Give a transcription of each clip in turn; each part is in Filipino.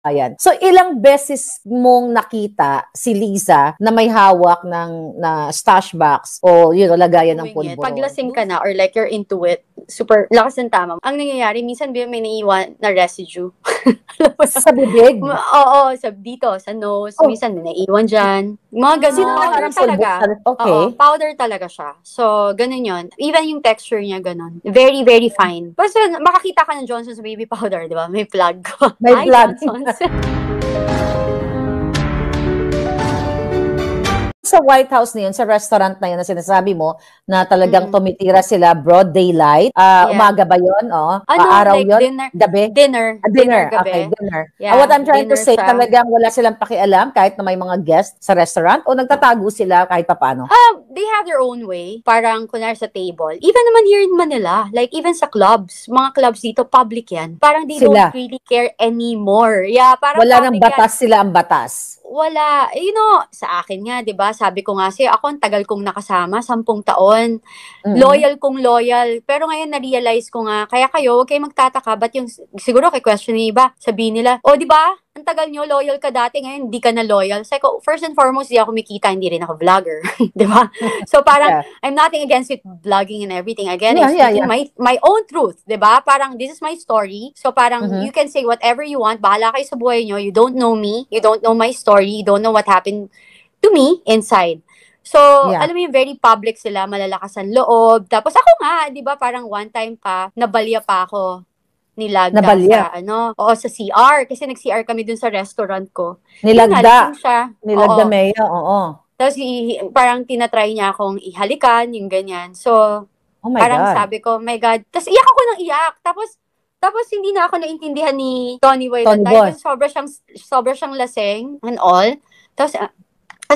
Ayan. So ilang beses mong nakita si Lisa na may hawak ng na stash box o you know, lagayan ng pulboro? Paglasing ka na or like you're into it, super lakas ng tama. Ang nangyayari, minsan may naiiwan na residue. sa bibig? Oo, oh, sa dito, sa nose. Oh. Minsan may naiiwan dyan. Mga ganun. Powder talaga. Okay. Oo, powder talaga siya. So, ganun yon Even yung texture niya, ganun. Very, very fine. Basta makakita ka ng Johnson's baby powder, di ba? May plug ko. May plug. sa White House niyon sa restaurant na yun na sinasabi mo, na talagang mm. tumitira sila broad daylight. Uh, yeah. Umaga ba yun? Oh, ano, Paaraw like yun? Dinner, gabi? Dinner. Ah, dinner. dinner okay, dinner. Ah, yeah, uh, what I'm trying to say, sa... talagang wala silang pakialam kahit na may mga guest sa restaurant o nagtatago sila kahit paano? Ah, um, they have their own way. Parang, kunwari sa table. Even naman here in Manila, like even sa clubs, mga clubs dito, public yan. Parang they sila. don't really care anymore. Yeah, parang Wala nang batas yan. sila ang batas wala, eh, you know, sa akin nga, 'di ba? Sabi ko nga sa'yo, ako ang tagal kong nakasama, sampung taon. Mm-hmm. Loyal kong loyal. Pero ngayon na-realize ko nga, kaya kayo, huwag kayo magtataka ba't yung siguro kay question ni iba, sabi nila, "Oh, 'di ba? Ang tagal nyo, loyal ka dati, ngayon hindi ka na loyal. Sabi first and foremost, di ako kumikita, hindi rin ako vlogger. di ba? So parang, yeah. I'm nothing against it, vlogging and everything. Again, yeah, it's yeah, yeah. my, my own truth. Di ba? Parang, this is my story. So parang, mm-hmm. you can say whatever you want. Bahala kayo sa buhay nyo. You don't know me. You don't know my story story, you don't know what happened to me inside. So, yeah. alam mo yung very public sila, malalakas ang loob. Tapos ako nga, di ba, parang one time pa, nabalya pa ako nilagda Nabalya. sa ano, oo sa CR kasi nag-CR kami dun sa restaurant ko. Nilagda. siya. Nilagda oo. Maya, oo. Tapos i- parang tinatry niya akong ihalikan, yung ganyan. So, oh my parang God. sabi ko, oh my God. Tapos iyak ako ng iyak. Tapos tapos hindi na ako naintindihan ni Tony Boy Tony dahil sobra siyang sobra siyang lasing and all. Tapos uh,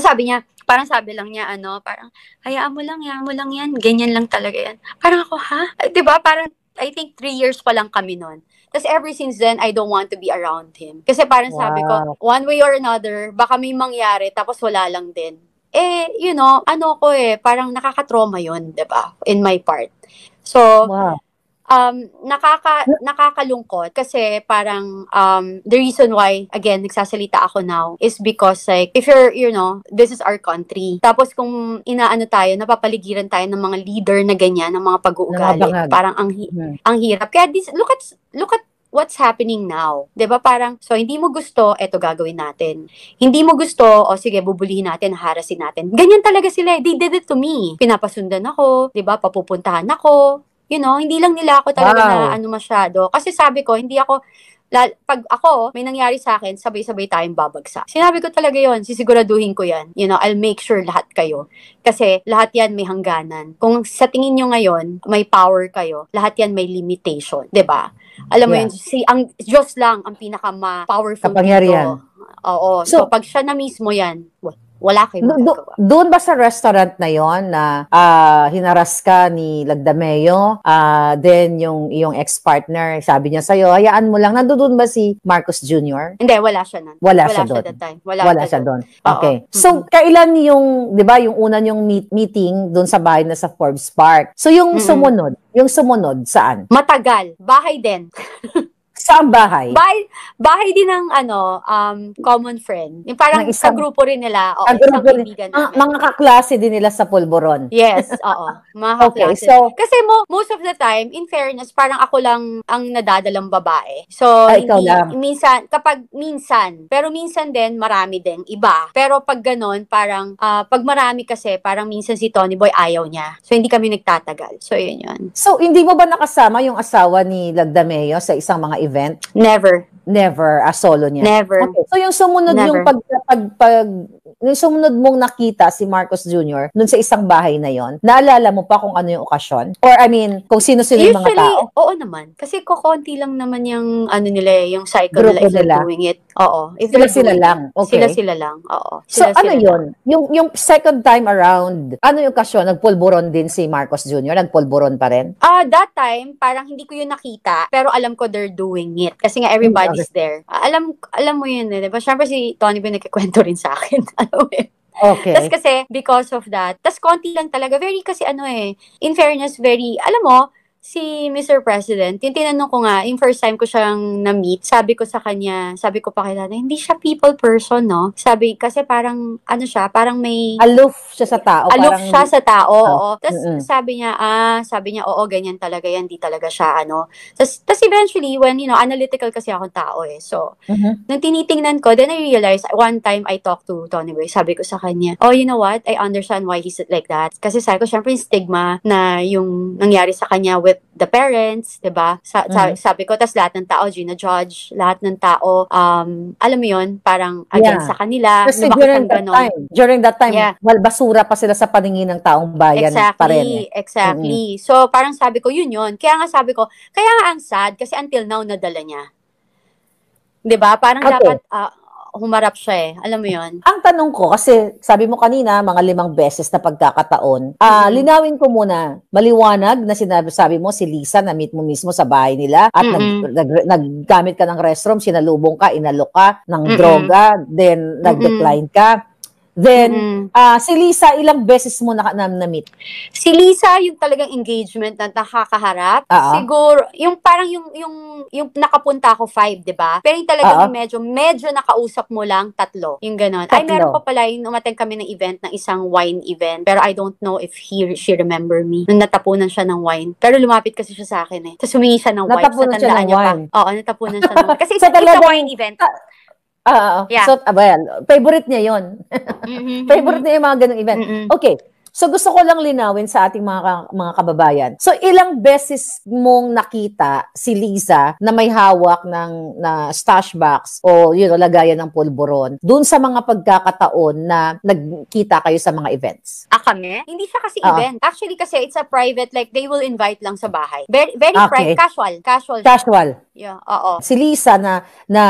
sabi niya, parang sabi lang niya ano, parang hayaan mo lang, hayaan mo lang 'yan, ganyan lang talaga 'yan. Parang ako, ha? 'Di ba? Parang I think three years pa lang kami noon. Tapos ever since then, I don't want to be around him. Kasi parang wow. sabi ko, one way or another, baka may mangyari, tapos wala lang din. Eh, you know, ano ko eh, parang nakakatroma yun, ba In my part. So, wow um, nakaka, nakakalungkot kasi parang um, the reason why, again, nagsasalita ako now is because like, if you're, you know, this is our country. Tapos kung inaano tayo, napapaligiran tayo ng mga leader na ganyan, ng mga pag-uugali. Parang ang, hi- hmm. ang hirap. Kaya this, look at, look at what's happening now. ba diba? parang, so hindi mo gusto, eto gagawin natin. Hindi mo gusto, o oh, sige, bubulihin natin, harasin natin. Ganyan talaga sila. Eh. They did it to me. Pinapasundan ako, ba diba? papupuntahan ako, You know, hindi lang nila ako talaga wow. na ano masyado. Kasi sabi ko, hindi ako, lal, pag ako, may nangyari sa akin, sabay-sabay tayong babagsak. Sinabi ko talaga yon sisiguraduhin ko yan. You know, I'll make sure lahat kayo. Kasi lahat yan may hangganan. Kung sa tingin nyo ngayon, may power kayo, lahat yan may limitation. ba diba? Alam mo yeah. yun, si, ang Diyos lang ang pinaka-powerful dito. Kapangyarihan. Oo. So, so, pag siya na mismo yan, what? Wala kayo do, do, Doon ba sa restaurant na yon na uh, hinaras ka ni Lagdameo, uh, then yung yung ex-partner, sabi niya sa'yo, hayaan mo lang, nandoon ba si Marcos Jr.? Hindi, wala siya nun. Wala, wala siya, siya doon. That time. Wala, wala siya doon. Okay. Oo. So, mm-hmm. kailan yung, di ba, yung una yung meet, meeting doon sa bahay na sa Forbes Park? So, yung mm-hmm. sumunod, yung sumunod, saan? Matagal. Bahay din. sa bahay? Bahay, bahay din ng ano, um, common friend. Yung parang ng isang, grupo rin nila. Oo, grupo kaibigan. Ah, mga kaklase din nila sa pulboron. Yes, oo. Mga okay, so, Kasi mo, most of the time, in fairness, parang ako lang ang nadadalang babae. So, ah, hindi, lang. minsan, kapag minsan, pero minsan din, marami din, iba. Pero pag ganon, parang, uh, pag marami kasi, parang minsan si Tony Boy ayaw niya. So, hindi kami nagtatagal. So, yun yun. So, hindi mo ba nakasama yung asawa ni Lagdameo sa isang mga event? event? Never. Never, a solo niya. Never. Okay. So yung sumunod Never. yung pag, pag, pag yung sumunod mong nakita si Marcos Jr. nun sa isang bahay na yon, naalala mo pa kung ano yung okasyon? Or I mean, kung sino-sino yung mga tao? oo naman. Kasi kukonti lang naman yung ano nila, eh, yung cycle Group nila, if nila. doing it. Oo. If sila sila lang. Okay. Sila sila lang. Oo. Sila, so sila ano lang. Yung, yung second time around, ano yung okasyon? Nagpulburon din si Marcos Jr.? Nagpulburon pa rin? Ah, uh, that time, parang hindi ko yun nakita, pero alam ko they're doing it. Kasi nga everybody's there. Ah, alam alam mo yun, eh, diba? Siyempre si Tony Bin nagkikwento rin sa akin. Ano? gawin. Okay. Tapos kasi, because of that, tas konti lang talaga, very kasi ano eh, in fairness, very, alam mo, si Mr. President, yung tinanong ko nga, yung first time ko siyang na-meet, sabi ko sa kanya, sabi ko pa kay tatay, hindi siya people person, no? Sabi, kasi parang, ano siya, parang may... Aloof siya sa tao. Aloof parang... siya sa tao, oh. oo. Tapos mm-hmm. sabi niya, ah, sabi niya, oo, ganyan talaga yan, di talaga siya, ano. Tapos eventually, when, you know, analytical kasi akong tao eh. So, mm-hmm. nung tinitingnan ko, then I realized, one time I talked to Tony Boy, sabi ko sa kanya, oh, you know what, I understand why he's like that. Kasi sabi ko, syempre yung stigma na yung nangyari sa kanya with the, the parents, 'di ba? Sa, mm-hmm. sabi, sabi ko tas lahat ng tao Gina judge, lahat ng tao um alam mo 'yon, parang against yeah. sa kanila. Kasi no, during that ganon. time, during that time, yeah. well basura pa sila sa paningin ng taong bayan exactly, pa rin. Eh. Exactly. Mm-hmm. So parang sabi ko 'yun 'yun. Kaya nga sabi ko, kaya nga ang sad kasi until now nadala niya. 'Di ba? Parang okay. dapat uh, humarap siya eh. Alam mo yon Ang tanong ko, kasi sabi mo kanina, mga limang beses na pagkakataon, ah mm-hmm. linawin ko muna, maliwanag na sinabi, sabi mo, si Lisa, na-meet mo mismo sa bahay nila, at mm-hmm. nag, nag, naggamit ka ng restroom, sinalubong ka, inalok ka ng mm-hmm. droga, then nag-decline mm-hmm. ka Then, mm-hmm. uh, si Lisa, ilang beses mo na, meet? Si Lisa, yung talagang engagement na nakakaharap. Uh-huh. Siguro, yung parang yung, yung, yung nakapunta ako five, di ba? Pero yung talagang uh-huh. medyo, medyo nakausap mo lang tatlo. Yung ganon. Ay, meron pa pala yung umaten kami ng event, ng isang wine event. Pero I don't know if he, she remember me. Nung natapunan siya ng wine. Pero lumapit kasi siya sa akin eh. Tapos humingi siya ng wine. Natapunan sa siya ng niya wine. Pa. Oo, natapunan siya ng wine. Kasi so, it's, talaga, it's wine event. Uh, Oo. Ah, ah. Yeah. So, ah, well, favorite niya yon mm-hmm. favorite niya yung mga ganung event. Mm-hmm. Okay. So gusto ko lang linawin sa ating mga, mga kababayan. So ilang beses mong nakita si Liza na may hawak ng na stash box o you know, lagayan ng pulboron doon sa mga pagkakataon na nagkita kayo sa mga events? Ah, kami? Hindi siya kasi uh, event. Actually kasi it's a private, like they will invite lang sa bahay. Very, very ah, okay. private, casual. Casual. Casual. Yeah, oo. Si Lisa na na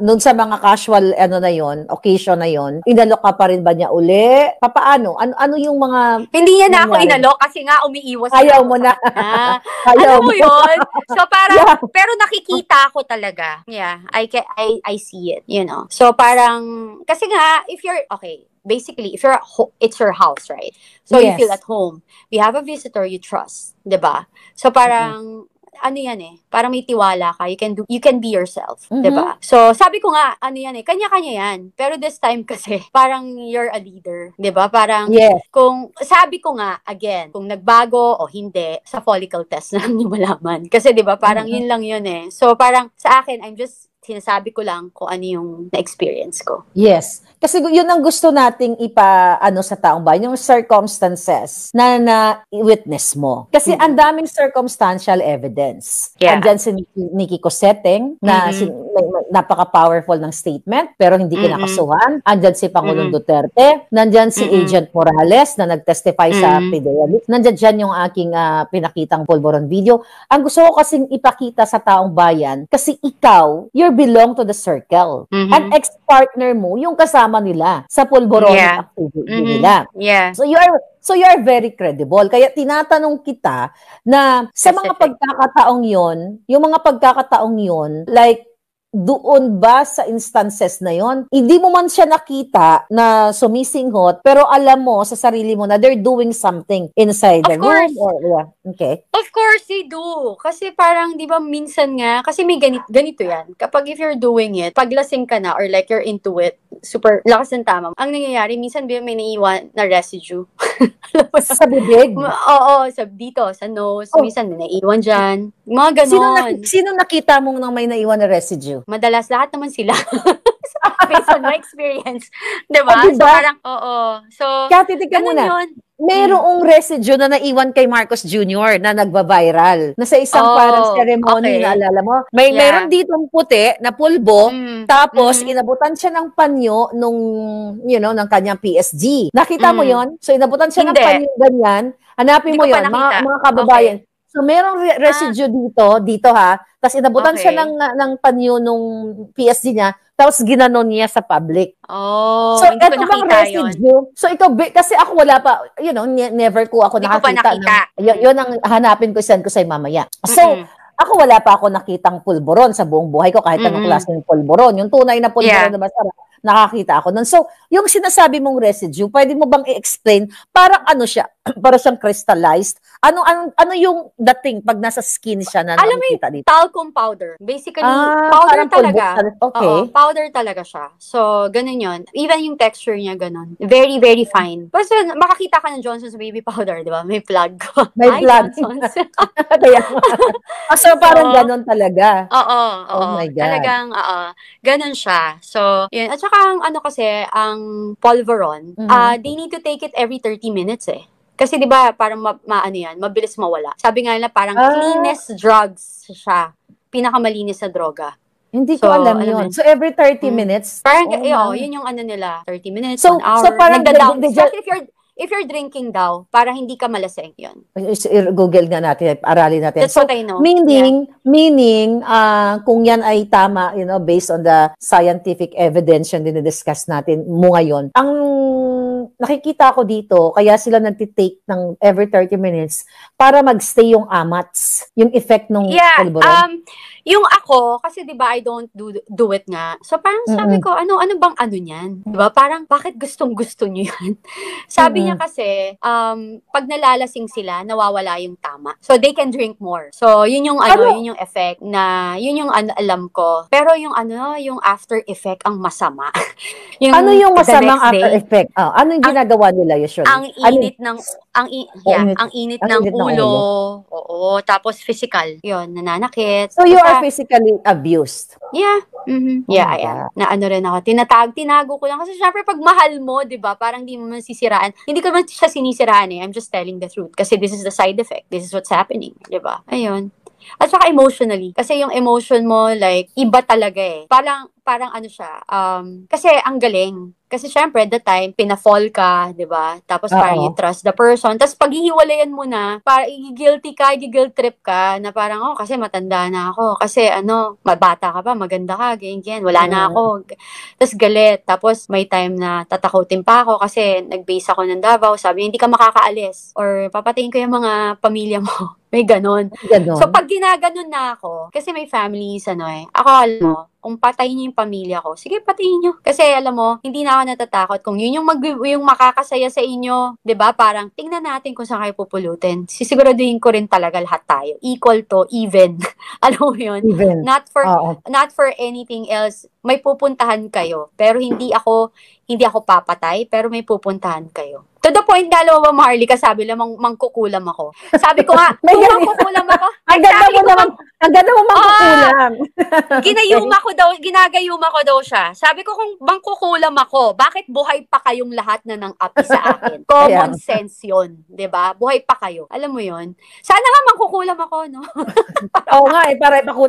noon sa mga casual ano na 'yon, occasion na 'yon, inalok ka pa rin ba niya uli? Papaano? Ano ano yung mga mga... Hindi niya na ako inalo kasi nga umiiwas. Ayaw mo na. na. Ayaw mo, yun? So para yeah. pero nakikita ako talaga. Yeah, I, can, I, I see it, you know. So parang, kasi nga, if you're, okay, basically, if you're at ho- it's your house, right? So yes. you feel at home. We have a visitor you trust, 'di ba? So mm-hmm. parang ano yan eh, parang may tiwala ka. You can do, you can be yourself, mm-hmm. 'di ba? So, sabi ko nga ano yan eh, kanya-kanya yan. Pero this time kasi, parang you're a leader, 'di ba? Parang yes. kung sabi ko nga again, kung nagbago o hindi sa follicle test na lang niyo malaman. Kasi 'di ba, parang mm-hmm. yun lang yun eh. So, parang sa akin, I'm just sinasabi ko lang kung ano yung na-experience ko. Yes. Kasi yun ang gusto nating ipa ano sa taong bayan, yung circumstances na na-witness mo. Kasi mm-hmm. ang daming circumstantial evidence. Yeah. Andiyan si Nikki, Cosetting na mm-hmm may, may, napaka-powerful ng statement pero hindi mm-hmm. kinakasuhan. Andyan si Pangulong mm-hmm. Duterte, nandyan si mm-hmm. Agent Morales na nagtestify mm-hmm. sa PDEA. Nandyan dyan yung aking uh, pinakitang Polvoron video. Ang gusto ko kasing ipakita sa taong bayan, kasi ikaw, you belong to the circle. Mm-hmm. An ex-partner mo, yung kasama nila sa Polvoron yeah. activity mm-hmm. nila. Yeah. So you are So you are very credible. Kaya tinatanong kita na sa mga pagkakataong yon, yung mga pagkakataong yon, like doon ba sa instances na yon hindi mo man siya nakita na sumisinghot pero alam mo sa sarili mo na they're doing something inside of the course. room or yeah. okay of course they do kasi parang di ba minsan nga kasi may ganit, ganito yan kapag if you're doing it paglasing ka na or like you're into it super lakas ng tama ang nangyayari minsan may naiwan na residue sa bibig? Oo, sa, dito, sa nose. Oh. Minsan may naiwan dyan. Mga ganon. Sino, na, sino nakita mong nang may naiwan na residue? Madalas lahat naman sila. Based on my experience. Diba? Oh, diba? So parang, oo. So, Kaya titignan mo na. Yun. Merong hmm. residue na naiwan kay Marcos Jr. na nagba-viral. Na sa isang oh, parang ceremony okay. na alala mo. May yeah. meron ditong puti na pulbo mm. tapos mm-hmm. inabutan siya ng panyo nung you know ng kanyang PSG. Nakita mm. mo hmm. 'yon? So inabutan siya Hindi. ng panyo ganyan. Hanapin Hindi mo 'yon, mga, mga kababayan. Okay. So merong re- residue ah. dito, dito ha. Tapos inabutan okay. siya ng ah, ng panyo nung PSD niya, tapos ginanon niya sa public. Oh, so hindi eto bang residue? Yun. So ito kasi ako wala pa, you know, ne- never ko ako hindi nakakita. Ko pa nakita. Ng, y- yun ang hanapin ko send ko sa mamaya. So mm-hmm. Ako wala pa ako nakitang pulboron sa buong buhay ko kahit anong mm-hmm. klase ng pulboron. Yung tunay na pulboron yeah. na diba, masarap, nakakita ako nun. So, yung sinasabi mong residue, pwede mo bang i-explain? Parang ano siya? para siyang crystallized. Ano ano ano yung dating pag nasa skin siya na Alam nakikita dito? talcum powder. Basically, ah, powder talaga. Pulbos. Okay. Oo, powder talaga siya. So, ganun yon. Even yung texture niya ganun. Very, very fine. Basta makakita ka ng Johnson's baby powder, di ba? May plug ko. May plug. Johnson's. Kaya, oh, so, parang ganun talaga. Oo, oh oo. Oh my God. Talagang, oo. Ganun siya. So, yun. At saka, ang ano kasi, ang polveron, mm-hmm. uh, they need to take it every 30 minutes eh. Kasi 'di ba parang ma- maano yan, mabilis mawala. Sabi nga nila parang uh, cleanest drugs siya. Pinakamalinis sa droga. Hindi so, ko alam, alam yun. So, every 30 mm. minutes? Parang, oh, eh, oh, yun yung ano nila. 30 minutes, so, one hour. So, parang, nagda-down. Especially if you're, if you're drinking daw, para hindi ka malaseng yun. Google nga natin, aralin natin. That's so, what I know. Meaning, yeah. meaning uh, kung yan ay tama, you know, based on the scientific evidence yung dinidiscuss natin mo ngayon, ang nakikita ko dito, kaya sila nagtitake ng every 30 minutes para magstay yung amats, yung effect ng yeah, kalburon? Um, yung ako, kasi 'di ba I don't do, do it nga. So parang sabi mm-hmm. ko, ano ano bang ano niyan? 'Di ba? Parang bakit gustong-gusto niyo 'yan? sabi mm-hmm. niya kasi, um pag nalalasing sila, nawawala yung tama. So they can drink more. So yun yung ano, ano? yun yung effect na yun yung ano alam ko. Pero yung ano, yung after effect ang masama. yung ano yung masamang after day, effect? Oh, ano yung ginagawa ang, nila usually? Ang ano init ano? ng ang i- yeah, init, ang init, ang ng, init ulo. ng ulo. Oo, tapos physical. Yun, nananakit. So you are physically abused. Yeah. Mm-hmm. Oh yeah, yeah. Na ano rin ako. Tinatag, tinago ko lang. Kasi syempre, pag mahal mo, di ba, parang di mo man sisiraan. Hindi ko man siya sinisiraan eh. I'm just telling the truth. Kasi this is the side effect. This is what's happening. Di ba? Ayun. At saka emotionally. Kasi yung emotion mo, like, iba talaga eh. Parang, parang ano siya, um, kasi ang galing. Kasi syempre, the time, pinafall ka, di ba? Tapos Uh-oh. parang you trust the person. Tapos paghihiwalayan mo na, parang i-guilty ka, i-guilt trip ka, na parang, oh, kasi matanda na ako. Kasi ano, mabata ka pa, maganda ka, ganyan, ganyan. Wala uh na ako. Tapos galit. Tapos may time na tatakotin pa ako kasi nag-base ako ng Davao. Sabi, hindi ka makakaalis. Or papatayin ko yung mga pamilya mo. May ganon. ganon. So, pag ginaganon na ako, kasi may families, ano eh, ako, alam mo, kung patayin niyo yung pamilya ko, sige patayin niyo. Kasi alam mo, hindi na ako natatakot. Kung yun yung, mag, yung makakasaya sa inyo, di ba? Parang tingnan natin kung saan kayo pupulutin. Sisiguraduhin ko rin talaga lahat tayo. Equal to, even. alam mo yun? Even. Not for, uh-huh. not for anything else. May pupuntahan kayo. Pero hindi ako, hindi ako papatay, pero may pupuntahan kayo. To the point nga, Lowa Marley, kasabi lang, mangkukulam ako. Sabi ko nga, kung mangkukulam ako, ang ganda mo naman, ang ganda ah! mo mangkukulam. Oh, ginayuma ko daw, ginagayuma ko daw siya. Sabi ko, kung mangkukulam ako, bakit buhay pa kayong lahat na ng api sa akin? Common yeah. sense yun, di ba? Buhay pa kayo. Alam mo yun? Sana nga mangkukulam ako, no? Oo nga, eh, para ipakulam